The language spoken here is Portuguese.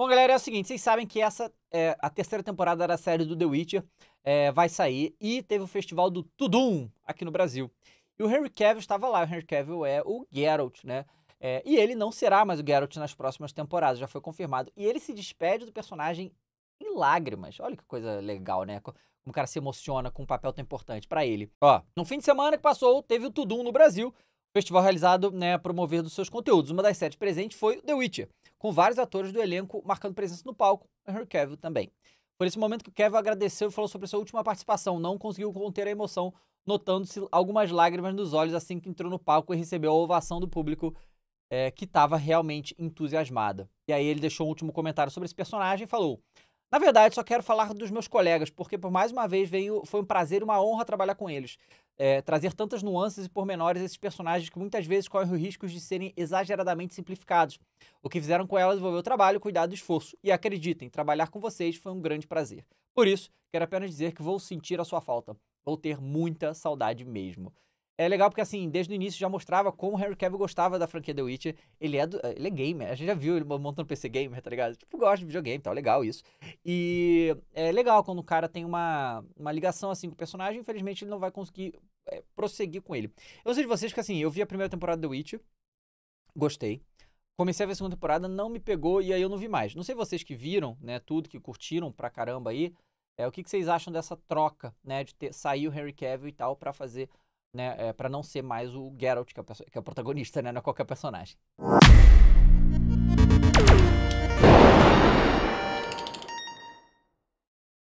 Bom, galera, é o seguinte, vocês sabem que essa é a terceira temporada da série do The Witcher é, vai sair e teve o festival do Tudum aqui no Brasil. E o Henry Cavill estava lá, o Henry Cavill é o Geralt, né? É, e ele não será mais o Geralt nas próximas temporadas, já foi confirmado. E ele se despede do personagem em lágrimas. Olha que coisa legal, né? Como o cara se emociona com um papel tão importante para ele. Ó, no fim de semana que passou, teve o Tudum no Brasil, festival realizado, né, promover dos seus conteúdos. Uma das sete presentes foi The Witcher com vários atores do elenco marcando presença no palco, Henry Cavill também. Por esse momento que o Kevin agradeceu e falou sobre sua última participação, não conseguiu conter a emoção, notando-se algumas lágrimas nos olhos assim que entrou no palco e recebeu a ovação do público é, que estava realmente entusiasmada. E aí ele deixou um último comentário sobre esse personagem e falou: na verdade, só quero falar dos meus colegas, porque por mais uma vez veio, foi um prazer e uma honra trabalhar com eles. É, trazer tantas nuances e pormenores a esses personagens que muitas vezes correm riscos de serem exageradamente simplificados. O que fizeram com ela devolveu o trabalho, cuidado e esforço. E acreditem, trabalhar com vocês foi um grande prazer. Por isso, quero apenas dizer que vou sentir a sua falta. Vou ter muita saudade mesmo é legal porque, assim, desde o início já mostrava como o Henry Cavill gostava da franquia The Witcher. Ele é, do, ele é gamer. A gente já viu ele montando PC gamer, tá ligado? Tipo, gosta de videogame, tal. Tá? Legal isso. E é legal quando o cara tem uma, uma ligação, assim, com o personagem. Infelizmente, ele não vai conseguir é, prosseguir com ele. Eu sei de vocês que, assim, eu vi a primeira temporada do The Witcher. Gostei. Comecei a ver a segunda temporada, não me pegou e aí eu não vi mais. Não sei vocês que viram, né, tudo, que curtiram pra caramba aí. É, o que, que vocês acham dessa troca, né, de ter, sair o Henry Cavill e tal para fazer né? É, para não ser mais o Geralt, que é o, que é o protagonista, né? Não é qualquer personagem.